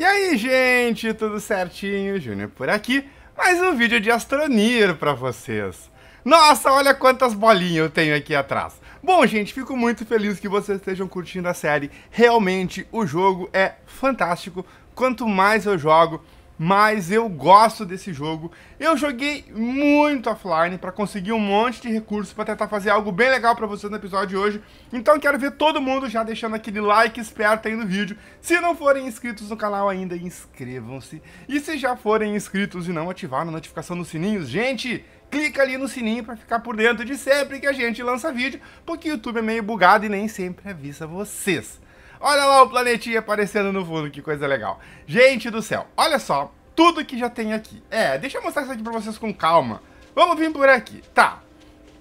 E aí, gente, tudo certinho? Júnior por aqui. Mais um vídeo de Astronir para vocês. Nossa, olha quantas bolinhas eu tenho aqui atrás. Bom, gente, fico muito feliz que vocês estejam curtindo a série. Realmente, o jogo é fantástico. Quanto mais eu jogo, mas eu gosto desse jogo. Eu joguei muito offline para conseguir um monte de recursos para tentar fazer algo bem legal para vocês no episódio de hoje. Então quero ver todo mundo já deixando aquele like esperto aí no vídeo. Se não forem inscritos no canal ainda, inscrevam-se. E se já forem inscritos e não ativaram a notificação dos sininhos, gente, clica ali no sininho para ficar por dentro de sempre que a gente lança vídeo, porque o YouTube é meio bugado e nem sempre avisa vocês. Olha lá o planetinha aparecendo no fundo, que coisa legal. Gente do céu, olha só tudo que já tem aqui. É, deixa eu mostrar isso aqui pra vocês com calma. Vamos vir por aqui. Tá.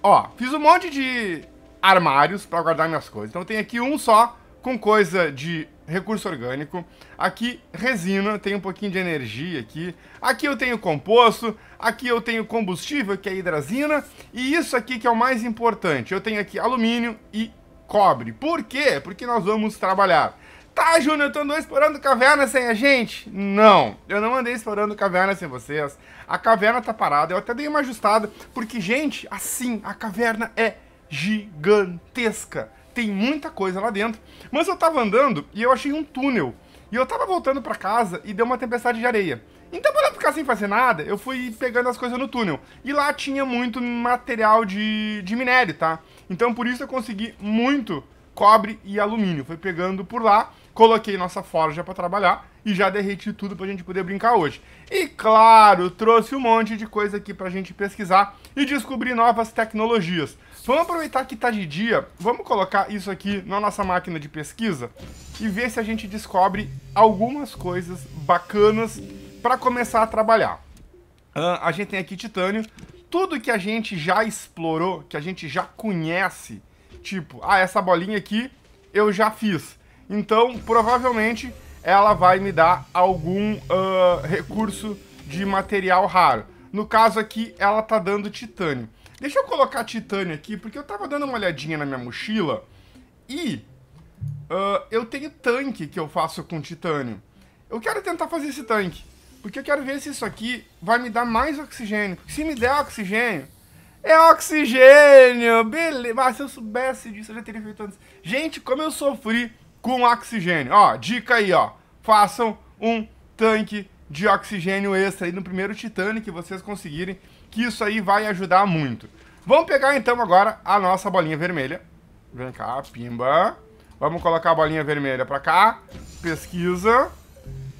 Ó, fiz um monte de armários pra guardar minhas coisas. Então tem aqui um só com coisa de recurso orgânico. Aqui, resina, tem um pouquinho de energia aqui. Aqui eu tenho composto, aqui eu tenho combustível, que é hidrazina. E isso aqui que é o mais importante, eu tenho aqui alumínio e cobre. Por quê? Porque nós vamos trabalhar. Tá, Júnior, eu andou explorando caverna sem a gente? Não, eu não andei explorando caverna sem vocês. A caverna tá parada, eu até dei uma ajustada, porque, gente, assim, a caverna é gigantesca. Tem muita coisa lá dentro. Mas eu tava andando e eu achei um túnel. E eu tava voltando para casa e deu uma tempestade de areia. Então, para não ficar sem fazer nada, eu fui pegando as coisas no túnel. E lá tinha muito material de, de minério, tá? Então por isso eu consegui muito cobre e alumínio. Foi pegando por lá, coloquei nossa forja para trabalhar e já derreti tudo para a gente poder brincar hoje. E claro, trouxe um monte de coisa aqui para a gente pesquisar e descobrir novas tecnologias. Vamos aproveitar que está de dia, vamos colocar isso aqui na nossa máquina de pesquisa e ver se a gente descobre algumas coisas bacanas para começar a trabalhar. Uh, a gente tem aqui titânio, tudo que a gente já explorou, que a gente já conhece, tipo, ah, essa bolinha aqui eu já fiz. Então, provavelmente, ela vai me dar algum uh, recurso de material raro. No caso aqui, ela tá dando titânio. Deixa eu colocar titânio aqui, porque eu tava dando uma olhadinha na minha mochila e uh, eu tenho tanque que eu faço com titânio. Eu quero tentar fazer esse tanque. Porque eu quero ver se isso aqui vai me dar mais oxigênio. se me der oxigênio, é oxigênio! Beleza! Mas ah, se eu soubesse disso, eu já teria feito antes. Gente, como eu sofri com oxigênio. Ó, dica aí, ó. Façam um tanque de oxigênio extra aí no primeiro Titanic que vocês conseguirem, que isso aí vai ajudar muito. Vamos pegar então agora a nossa bolinha vermelha. Vem cá, pimba. Vamos colocar a bolinha vermelha pra cá. Pesquisa.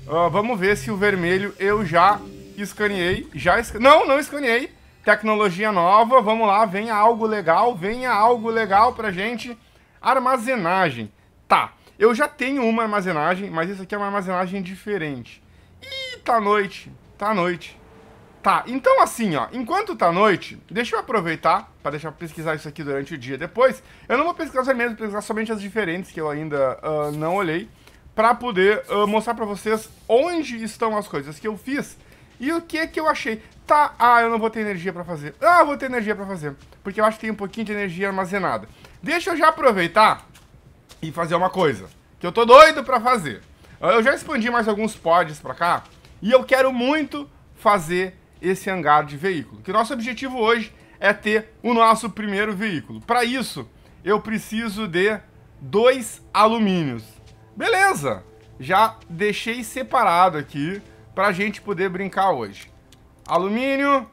Uh, vamos ver se o vermelho eu já escaneei. Já Não, não escaneei. Tecnologia nova, vamos lá, venha algo legal, venha algo legal pra gente. Armazenagem. Tá, eu já tenho uma armazenagem, mas isso aqui é uma armazenagem diferente. Ih, tá noite, tá noite. Tá, então assim, ó, enquanto tá noite, deixa eu aproveitar para deixar pesquisar isso aqui durante o dia depois. Eu não vou pesquisar mesmo, pesquisar somente as diferentes que eu ainda uh, não olhei para poder uh, mostrar para vocês onde estão as coisas que eu fiz e o que que eu achei. Tá, ah, eu não vou ter energia para fazer. Ah, vou ter energia para fazer, porque eu acho que tem um pouquinho de energia armazenada. Deixa eu já aproveitar e fazer uma coisa que eu tô doido para fazer. Ah, eu já expandi mais alguns pods para cá e eu quero muito fazer esse hangar de veículo. Que nosso objetivo hoje é ter o nosso primeiro veículo. Para isso, eu preciso de dois alumínios. Beleza! Já deixei separado aqui pra gente poder brincar hoje. Alumínio,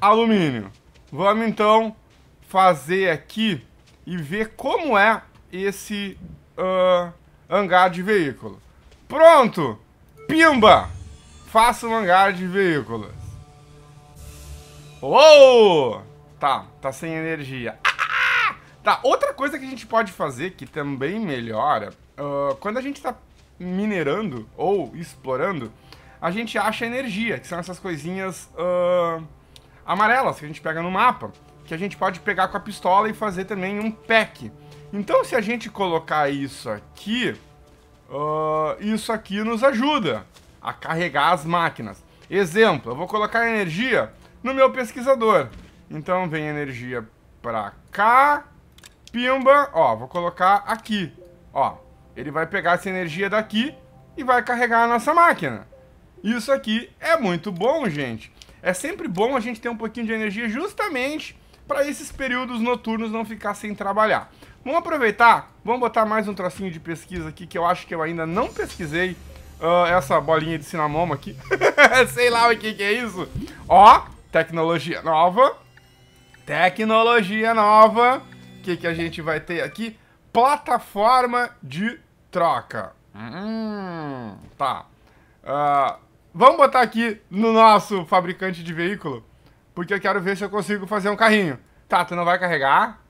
alumínio. Vamos então fazer aqui e ver como é esse uh, hangar de veículo. Pronto! Pimba! Faça um hangar de veículos. Oh! Tá, tá sem energia. Ah! Tá, outra coisa que a gente pode fazer que também melhora ah, quando a gente está minerando ou explorando, a gente acha energia, que são essas coisinhas uh, amarelas que a gente pega no mapa, que a gente pode pegar com a pistola e fazer também um pack. Então, se a gente colocar isso aqui, uh, isso aqui nos ajuda a carregar as máquinas. Exemplo, eu vou colocar energia no meu pesquisador. Então, vem energia para cá, pimba, ó, vou colocar aqui, ó. Ele vai pegar essa energia daqui e vai carregar a nossa máquina. Isso aqui é muito bom, gente. É sempre bom a gente ter um pouquinho de energia justamente para esses períodos noturnos não ficar sem trabalhar. Vamos aproveitar, vamos botar mais um trocinho de pesquisa aqui que eu acho que eu ainda não pesquisei. Uh, essa bolinha de cinamomo aqui. Sei lá o que, que é isso. Ó, tecnologia nova. Tecnologia nova. O que, que a gente vai ter aqui? Plataforma de Troca. Hum, tá. Uh, vamos botar aqui no nosso fabricante de veículo, porque eu quero ver se eu consigo fazer um carrinho. Tá, tu não vai carregar?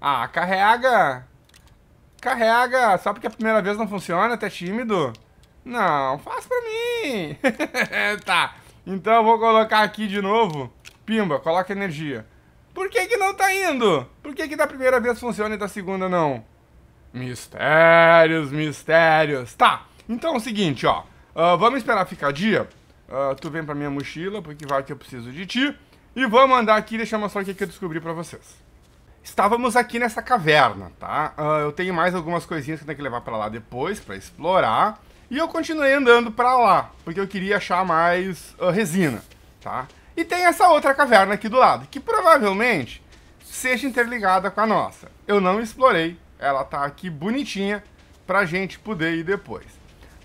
Ah, carrega. Carrega. Só porque a primeira vez não funciona, até tímido? Não, faz pra mim. tá. Então eu vou colocar aqui de novo. Pimba, coloca energia. Por que que não tá indo? Por que que da primeira vez funciona e da segunda não? Mistérios, mistérios. Tá, então é o seguinte, ó. Uh, vamos esperar ficar dia. Uh, tu vem pra minha mochila, porque vai que eu preciso de ti. E vamos andar aqui e deixar mostrar o que, que eu descobri pra vocês. Estávamos aqui nessa caverna, tá? Uh, eu tenho mais algumas coisinhas que eu tenho que levar pra lá depois, pra explorar. E eu continuei andando pra lá, porque eu queria achar mais resina, tá? E tem essa outra caverna aqui do lado, que provavelmente seja interligada com a nossa. Eu não explorei ela tá aqui bonitinha pra gente poder ir depois.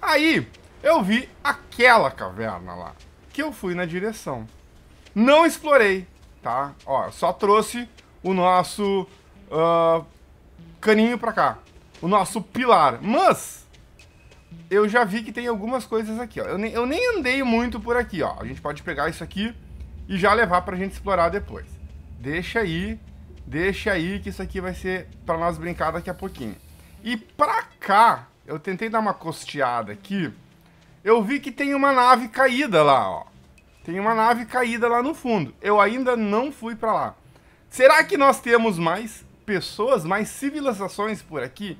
Aí eu vi aquela caverna lá, que eu fui na direção. Não explorei, tá? Ó, só trouxe o nosso uh, caninho pra cá, o nosso pilar. Mas eu já vi que tem algumas coisas aqui, ó. Eu nem, eu nem andei muito por aqui, ó. A gente pode pegar isso aqui e já levar pra gente explorar depois. Deixa aí Deixa aí que isso aqui vai ser para nós brincar daqui a pouquinho. E pra cá, eu tentei dar uma costeada aqui. Eu vi que tem uma nave caída lá, ó. Tem uma nave caída lá no fundo. Eu ainda não fui para lá. Será que nós temos mais pessoas, mais civilizações por aqui?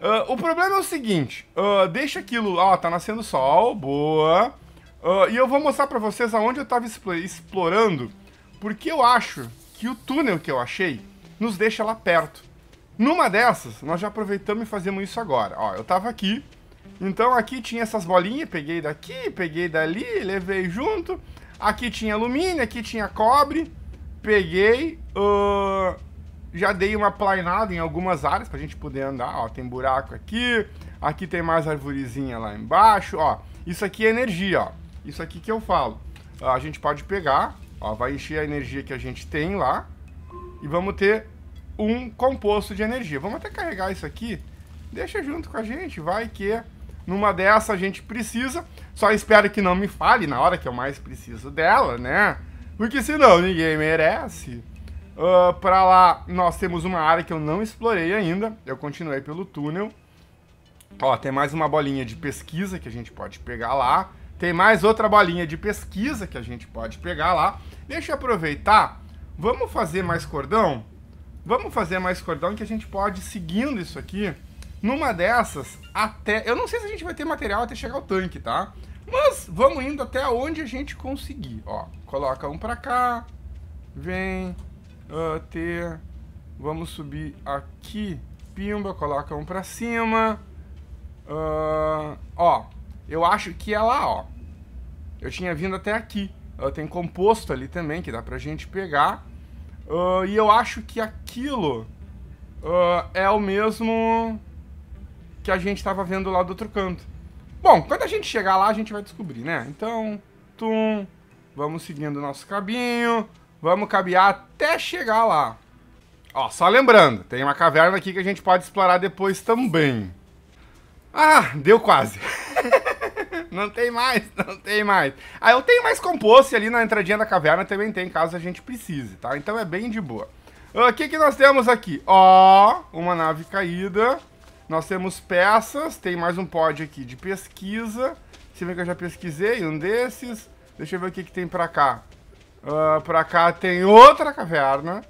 Uh, o problema é o seguinte, uh, deixa aquilo, ó, tá nascendo sol, boa. Uh, e eu vou mostrar para vocês aonde eu tava explorando, porque eu acho que o túnel que eu achei nos deixa lá perto. Numa dessas, nós já aproveitamos e fazemos isso agora. Ó, eu tava aqui, então aqui tinha essas bolinhas, peguei daqui, peguei dali, levei junto. Aqui tinha alumínio, aqui tinha cobre, peguei, uh, já dei uma planeada em algumas áreas pra gente poder andar, ó, tem buraco aqui, aqui tem mais arvorezinha lá embaixo, ó. Isso aqui é energia, ó. Isso aqui que eu falo. Ah, a gente pode pegar, Ó, vai encher a energia que a gente tem lá. E vamos ter um composto de energia. Vamos até carregar isso aqui. Deixa junto com a gente, vai que numa dessa a gente precisa. Só espero que não me fale na hora que eu mais preciso dela, né? Porque senão ninguém merece. Uh, pra lá nós temos uma área que eu não explorei ainda. Eu continuei pelo túnel. Ó, tem mais uma bolinha de pesquisa que a gente pode pegar lá. Tem mais outra bolinha de pesquisa que a gente pode pegar lá. Deixa eu aproveitar. Vamos fazer mais cordão? Vamos fazer mais cordão que a gente pode seguindo isso aqui. Numa dessas, até. Eu não sei se a gente vai ter material até chegar ao tanque, tá? Mas vamos indo até onde a gente conseguir. Ó, coloca um pra cá. Vem. Uh, ter. Vamos subir aqui. Pimba, coloca um pra cima. Uh, ó, eu acho que é lá, ó. Eu tinha vindo até aqui. Uh, tem composto ali também, que dá pra gente pegar. Uh, e eu acho que aquilo uh, é o mesmo que a gente tava vendo lá do outro canto. Bom, quando a gente chegar lá, a gente vai descobrir, né? Então, tum, vamos seguindo o nosso cabinho. Vamos cabear até chegar lá. Ó, só lembrando, tem uma caverna aqui que a gente pode explorar depois também. Ah, deu quase. não tem mais, não tem mais. Ah, eu tenho mais composto ali na entradinha da caverna, também tem, caso a gente precise, tá? Então é bem de boa. Ah, o que, que nós temos aqui? Ó, uma nave caída. Nós temos peças, tem mais um pod aqui de pesquisa. Você vê que eu já pesquisei um desses. Deixa eu ver o que, que tem pra cá. Uh, pra cá tem outra caverna.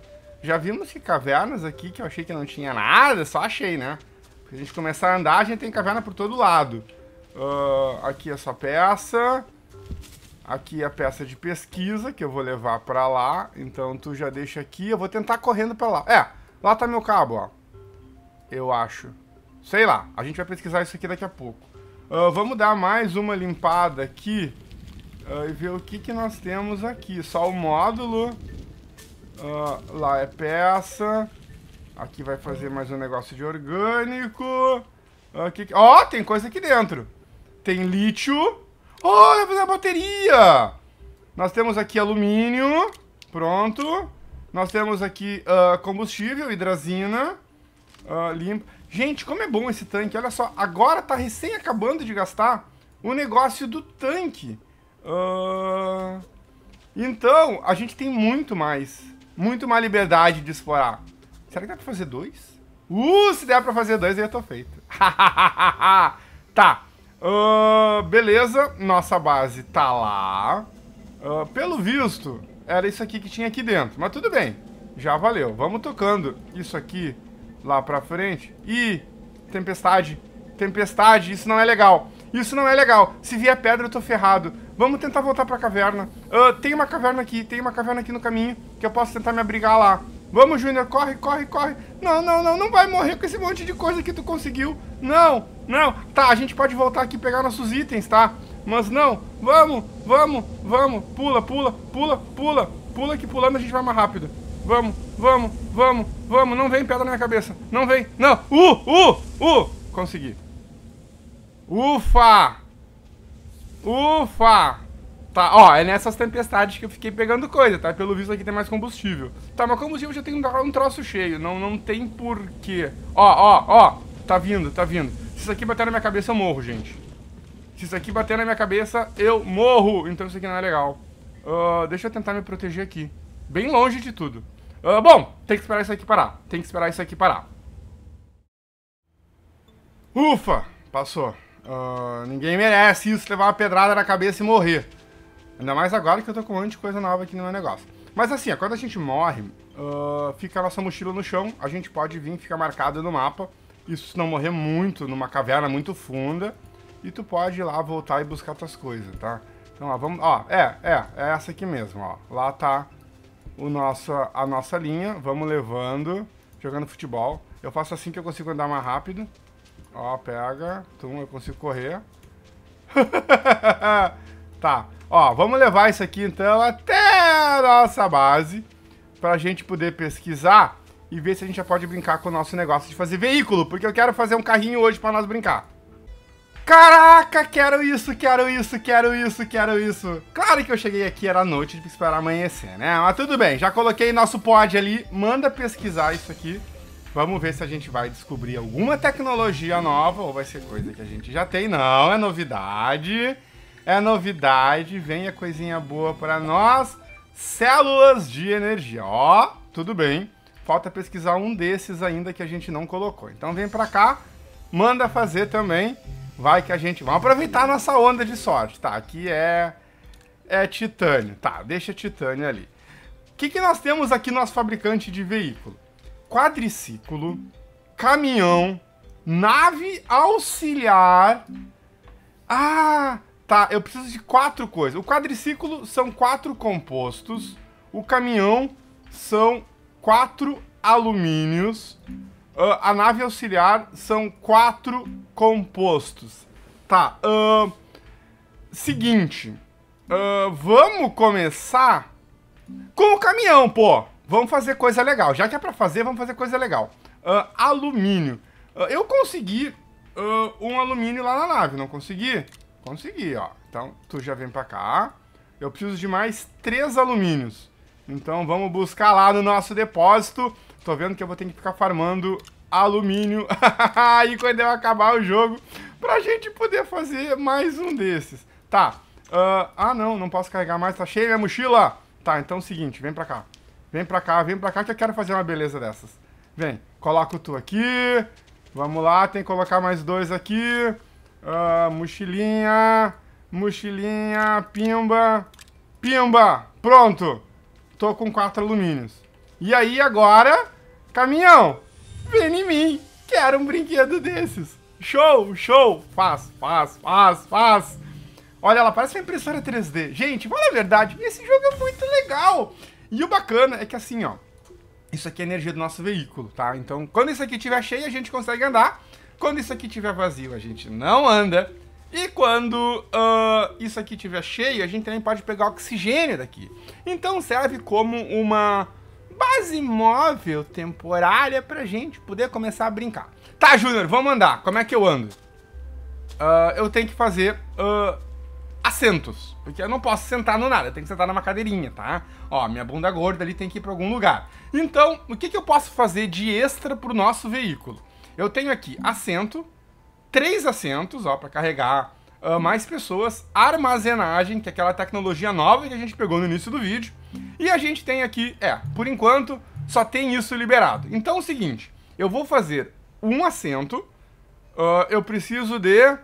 Já vimos que cavernas aqui, que eu achei que não tinha nada, só achei, né? Se a gente começar a andar, a gente tem caverna por todo lado. Uh, aqui essa peça. Aqui a peça de pesquisa, que eu vou levar pra lá. Então tu já deixa aqui. Eu vou tentar correndo pra lá. É, lá tá meu cabo, ó. Eu acho. Sei lá, a gente vai pesquisar isso aqui daqui a pouco. Uh, vamos dar mais uma limpada aqui. Uh, e ver o que, que nós temos aqui. Só o módulo. Uh, lá é peça. Aqui vai fazer mais um negócio de orgânico. Ó, que... oh, tem coisa aqui dentro. Tem lítio. Oh, vai fazer a bateria! Nós temos aqui alumínio. Pronto. Nós temos aqui uh, combustível, hidrazina. Uh, ah, limpa. Gente, como é bom esse tanque. Olha só, agora tá recém acabando de gastar o negócio do tanque. Uh... Então, a gente tem muito mais. Muito mais liberdade de explorar. Será que dá pra fazer dois? Uh, se der pra fazer dois, aí eu tô feito. tá, Uh, beleza, nossa base tá lá. Uh, pelo visto, era isso aqui que tinha aqui dentro. Mas tudo bem, já valeu. Vamos tocando isso aqui lá pra frente. Ih, tempestade, tempestade, isso não é legal. Isso não é legal. Se vier pedra, eu tô ferrado. Vamos tentar voltar pra caverna. Uh, tem uma caverna aqui, tem uma caverna aqui no caminho que eu posso tentar me abrigar lá. Vamos, Júnior, corre, corre, corre. Não, não, não, não vai morrer com esse monte de coisa que tu conseguiu não, não. Tá, a gente pode voltar aqui e pegar nossos itens, tá? Mas não, vamos, vamos, vamos. Pula, pula, pula, pula. Pula que pulando a gente vai mais rápido. Vamos, vamos, vamos, vamos. Não vem pedra na minha cabeça. Não vem, não. Uh, uh, uh. Consegui. Ufa! Ufa! Tá, ó, é nessas tempestades que eu fiquei pegando coisa, tá? Pelo visto aqui tem mais combustível. Tá, mas combustível já tem um troço cheio, não, não tem porquê. Ó, ó, ó, Tá vindo, tá vindo. Se isso aqui bater na minha cabeça, eu morro, gente. Se isso aqui bater na minha cabeça, eu morro. Então isso aqui não é legal. Uh, deixa eu tentar me proteger aqui. Bem longe de tudo. Uh, bom, tem que esperar isso aqui parar. Tem que esperar isso aqui parar. Ufa! Passou. Uh, ninguém merece isso, levar uma pedrada na cabeça e morrer. Ainda mais agora que eu tô com um monte de coisa nova aqui no meu negócio. Mas assim, quando a gente morre, uh, fica a nossa mochila no chão, a gente pode vir, fica marcado no mapa. Isso se não morrer muito, numa caverna muito funda. E tu pode ir lá voltar e buscar tuas coisas, tá? Então, ó, vamos. Ó, é, é, é essa aqui mesmo, ó. Lá tá o nosso, a nossa linha. Vamos levando, jogando futebol. Eu faço assim que eu consigo andar mais rápido. Ó, pega. Tum, eu consigo correr. tá. Ó, vamos levar isso aqui então até a nossa base. Pra gente poder pesquisar e ver se a gente já pode brincar com o nosso negócio de fazer veículo, porque eu quero fazer um carrinho hoje para nós brincar. Caraca, quero isso, quero isso, quero isso, quero isso. Claro que eu cheguei aqui, era noite, tive que esperar amanhecer, né? Mas tudo bem, já coloquei nosso pod ali, manda pesquisar isso aqui. Vamos ver se a gente vai descobrir alguma tecnologia nova, ou vai ser coisa que a gente já tem. Não, é novidade, é novidade, venha coisinha boa para nós. Células de energia, ó, tudo bem falta pesquisar um desses ainda que a gente não colocou. Então vem para cá, manda fazer também. Vai que a gente vai aproveitar a nossa onda de sorte, tá? Aqui é é titânio, tá? Deixa titânio ali. O que, que nós temos aqui nosso fabricante de veículo? Quadriciclo, caminhão, nave auxiliar. Ah, tá. Eu preciso de quatro coisas. O quadriciclo são quatro compostos. O caminhão são quatro alumínios. Uh, a nave auxiliar são quatro compostos. Tá. Uh, seguinte. Uh, vamos começar com o caminhão, pô. Vamos fazer coisa legal. Já que é pra fazer, vamos fazer coisa legal. alumínio. eu consegui um alumínio lá na nave, não consegui? Consegui, ó. Então, tu já vem pra cá. Eu preciso de mais três alumínios. Então vamos buscar lá no nosso depósito. Tô vendo que eu vou ter que ficar farmando alumínio. e quando eu acabar o jogo, pra gente poder fazer mais um desses. Tá. Uh, ah, não, não posso carregar mais. Tá cheia minha mochila. Tá, então é o seguinte, vem pra cá. Vem pra cá, vem pra cá que eu quero fazer uma beleza dessas. Vem, coloca o tu aqui. Vamos lá, tem que colocar mais dois aqui. Uh, mochilinha, mochilinha, pimba, pimba, pronto. Tô com quatro alumínios. E aí agora, caminhão, vem em mim. Quero um brinquedo desses. Show, show. Faz, faz, faz, faz. Olha, ela parece uma impressora 3D. Gente, fala a verdade, esse jogo é muito legal. E o bacana é que assim, ó, isso aqui é a energia do nosso veículo, tá? Então, quando isso aqui estiver cheio, a gente consegue andar. Quando isso aqui estiver vazio, a gente não anda. E quando uh, isso aqui estiver cheio, a gente também pode pegar oxigênio daqui. Então serve como uma base móvel temporária pra gente poder começar a brincar. Tá, Júnior, vamos andar. Como é que eu ando? Uh, eu tenho que fazer uh, assentos, porque eu não posso sentar no nada, eu tenho que sentar numa cadeirinha, tá? Ó, minha bunda gorda ali tem que ir pra algum lugar. Então, o que, que eu posso fazer de extra pro nosso veículo? Eu tenho aqui assento, três assentos, ó, para carregar uh, mais pessoas, armazenagem, que é aquela tecnologia nova que a gente pegou no início do vídeo, e a gente tem aqui, é, por enquanto, só tem isso liberado. Então é o seguinte, eu vou fazer um assento, uh, eu preciso de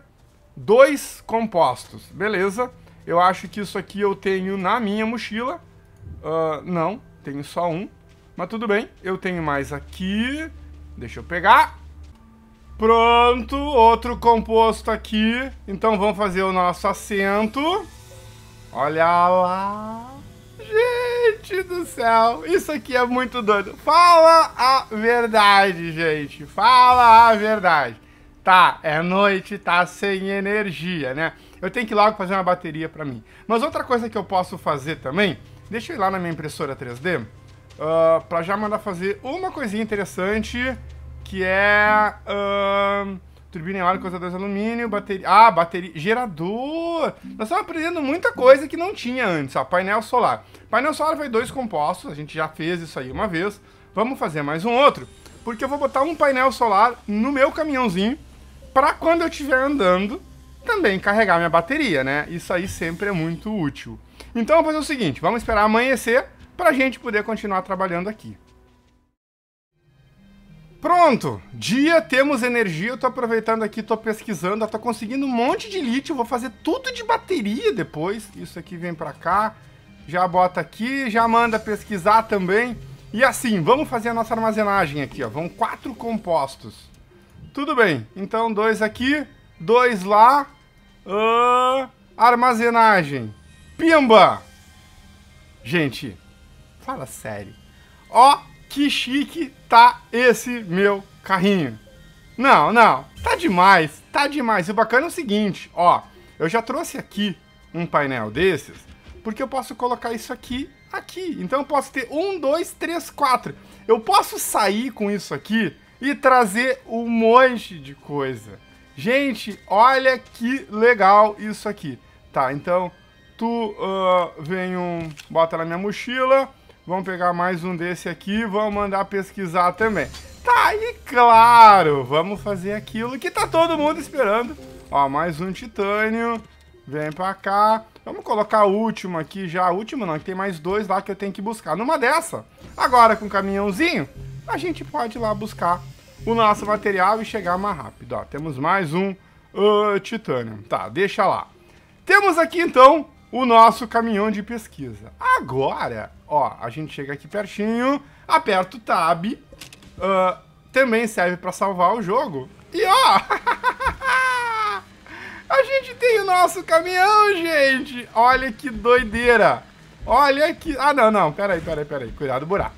dois compostos, beleza? Eu acho que isso aqui eu tenho na minha mochila, uh, não, tenho só um, mas tudo bem, eu tenho mais aqui, deixa eu pegar, Pronto, outro composto aqui. Então vamos fazer o nosso assento. Olha lá. Gente do céu, isso aqui é muito doido. Fala a verdade, gente. Fala a verdade. Tá, é noite, tá sem energia, né? Eu tenho que logo fazer uma bateria pra mim. Mas outra coisa que eu posso fazer também, deixa eu ir lá na minha impressora 3D, uh, ah, pra já mandar fazer uma coisinha interessante que é. Uh, turbina eólica, cosador de alumínio, bateria. Ah, bateria. Gerador! Nós estamos aprendendo muita coisa que não tinha antes, ó. Painel solar. Painel solar vai dois compostos, a gente já fez isso aí uma vez. Vamos fazer mais um outro, porque eu vou botar um painel solar no meu caminhãozinho para quando eu estiver andando também carregar minha bateria, né? Isso aí sempre é muito útil. Então, vamos fazer o seguinte, vamos esperar amanhecer para a gente poder continuar trabalhando aqui. Pronto, dia, temos energia, eu tô aproveitando aqui, tô pesquisando, eu tô conseguindo um monte de lítio, vou fazer tudo de bateria depois. Isso aqui vem pra cá, já bota aqui, já manda pesquisar também. E assim, vamos fazer a nossa armazenagem aqui, ó, vão quatro compostos. Tudo bem, então dois aqui, dois lá, uh, armazenagem, pimba! Gente, fala sério. Ó, que chique tá esse meu carrinho. Não, não, tá demais, tá demais. E o bacana é o seguinte, ó, eu já trouxe aqui um painel desses, porque eu posso colocar isso aqui, aqui. Então eu posso ter um, dois, três, quatro. Eu posso sair com isso aqui e trazer um monte de coisa. Gente, olha que legal isso aqui. Tá, então tu uh, vem um... bota na minha mochila... Vamos pegar mais um desse aqui e vamos mandar pesquisar também. Tá, e claro, vamos fazer aquilo que tá todo mundo esperando. Ó, mais um titânio. Vem pra cá. Vamos colocar a última aqui já. A última não, que tem mais dois lá que eu tenho que buscar. Numa dessa, agora com o caminhãozinho, a gente pode ir lá buscar o nosso material e chegar mais rápido. Ó, temos mais um uh, titânio. Tá, deixa lá. Temos aqui então o nosso caminhão de pesquisa. Agora, ó, a gente chega aqui pertinho, aperta o tab, uh, também serve para salvar o jogo. E ó, a gente tem o nosso caminhão, gente! Olha que doideira! Olha que... Ah, não, não, peraí, peraí, peraí. Cuidado, buraco.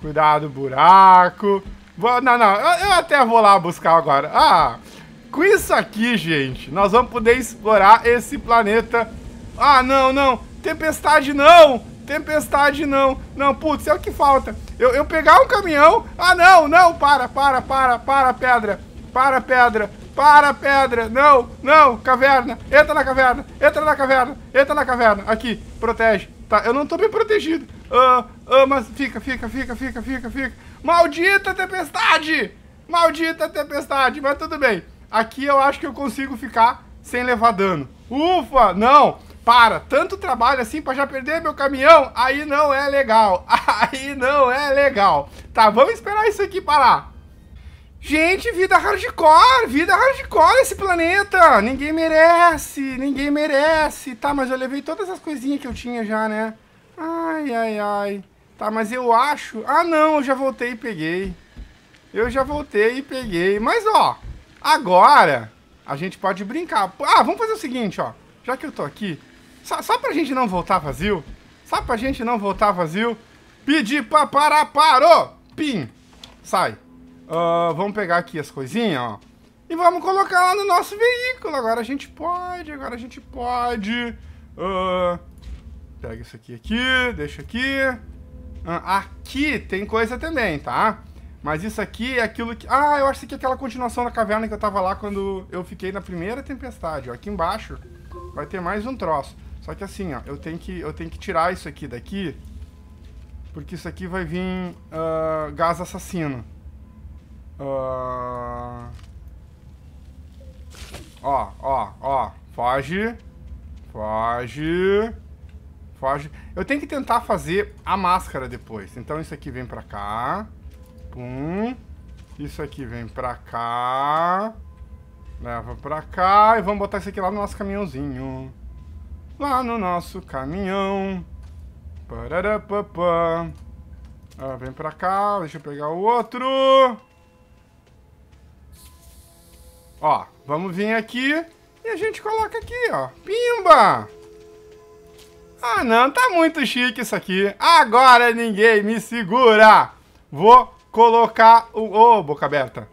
Cuidado, buraco. Não, não, eu até vou lá buscar agora. Ah, com isso aqui, gente, nós vamos poder explorar esse planeta ah, não, não. Tempestade não. Tempestade não. Não, putz, é o que falta. Eu, eu pegar um caminhão. Ah, não, não. Para, para, para, para, pedra. Para, pedra. Para, pedra. Não, não. Caverna. Entra na caverna. Entra na caverna. Entra na caverna. Aqui, protege. Tá, eu não tô bem protegido. Ah, ah, mas fica, fica, fica, fica, fica, fica. Maldita tempestade! Maldita tempestade, mas tudo bem. Aqui eu acho que eu consigo ficar sem levar dano. Ufa, não para, tanto trabalho assim para já perder meu caminhão, aí não é legal, aí não é legal. Tá, vamos esperar isso aqui parar. Gente, vida hardcore, vida hardcore esse planeta. Ninguém merece, ninguém merece. Tá, mas eu levei todas as coisinhas que eu tinha já, né? Ai, ai, ai. Tá, mas eu acho... Ah, não, eu já voltei e peguei. Eu já voltei e peguei. Mas, ó, agora a gente pode brincar. Ah, vamos fazer o seguinte, ó. Já que eu tô aqui, só, só pra gente não voltar vazio. Só pra gente não voltar vazio. Pedir pra parar, parou! Pim! Sai. Uh, vamos pegar aqui as coisinhas, ó. E vamos colocar lá no nosso veículo. Agora a gente pode, agora a gente pode. Uh, pega isso aqui, aqui, deixa aqui. Uh, aqui tem coisa também, tá? Mas isso aqui é aquilo que... Ah, eu acho que é aquela continuação da caverna que eu tava lá quando eu fiquei na primeira tempestade. Ó. Aqui embaixo vai ter mais um troço. Só que assim, ó, eu tenho que, eu tenho que tirar isso aqui daqui, porque isso aqui vai vir uh, gás assassino. Uh... Ó, ó, ó, foge, foge, foge. Eu tenho que tentar fazer a máscara depois. Então isso aqui vem pra cá, pum, isso aqui vem pra cá, leva pra cá e vamos botar isso aqui lá no nosso caminhãozinho lá no nosso caminhão. Pararapapá. Ah, vem pra cá, deixa eu pegar o outro. Ó, vamos vir aqui e a gente coloca aqui, ó. Pimba! Ah, não, tá muito chique isso aqui. Agora ninguém me segura. Vou colocar o... Ô, oh, boca aberta.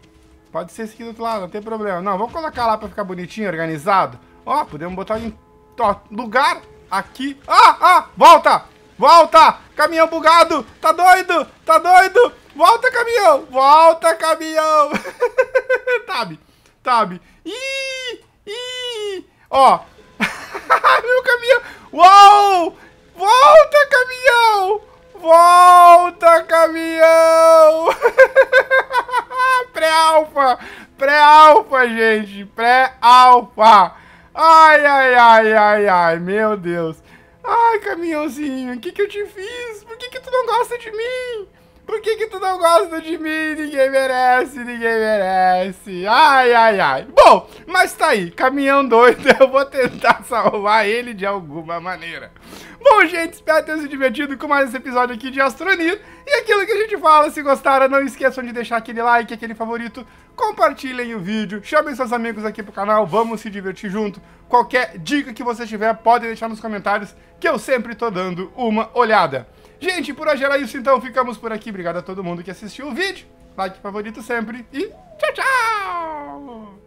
Pode ser esse aqui do outro lado, não tem problema. Não, vou colocar lá pra ficar bonitinho, organizado. Ó, podemos botar em Ó, lugar aqui. Ah, ah, volta! Volta! Caminhão bugado! Tá doido? Tá doido? Volta, caminhão! Volta, caminhão! Tabe, tabe, Ih, ih! Ó. Meu caminhão! Uou! Volta, caminhão! Volta, caminhão! Pré-alfa! Pré-alfa, gente! Pré-alfa! Ai, ai, ai, ai, ai, meu Deus. Ai, caminhãozinho, o que, que eu te fiz? Por que, que tu não gosta de mim? Por que que tu não gosta de mim? Ninguém merece, ninguém merece. Ai, ai, ai. Bom, mas tá aí. Caminhão doido, eu vou tentar salvar ele de alguma maneira. Bom, gente, espero ter se divertido com mais esse episódio aqui de Astronir. E aquilo que a gente fala, se gostaram, não esqueçam de deixar aquele like, aquele favorito, compartilhem o vídeo, chamem seus amigos aqui pro canal, vamos se divertir junto. Qualquer dica que você tiver, pode deixar nos comentários, que eu sempre tô dando uma olhada. Gente, por hoje era isso, então ficamos por aqui. Obrigado a todo mundo que assistiu o vídeo. Like favorito sempre e tchau, tchau!